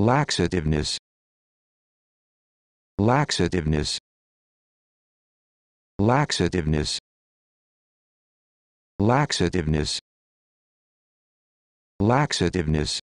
laxativeness laxativeness laxativeness laxativeness laxativeness